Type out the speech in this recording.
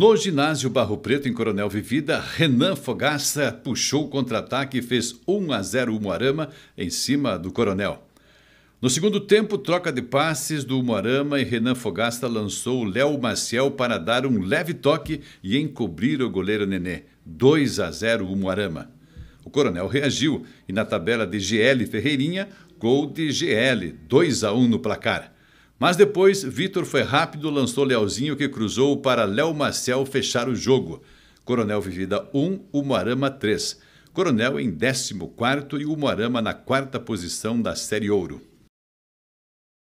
No ginásio Barro Preto, em Coronel Vivida, Renan Fogaça puxou o contra-ataque e fez 1 a 0 o Moarama em cima do Coronel. No segundo tempo, troca de passes do Moarama e Renan Fogasta lançou o Léo Maciel para dar um leve toque e encobrir o goleiro Nenê. 2 a 0 o Moarama. O Coronel reagiu e na tabela de GL Ferreirinha, gol de GL, 2 a 1 no placar. Mas depois, Vitor foi rápido, lançou Leozinho que cruzou para Léo Marcel fechar o jogo. Coronel Vivida 1, Umuarama 3. Coronel em 14 e Umuarama na quarta posição da Série Ouro.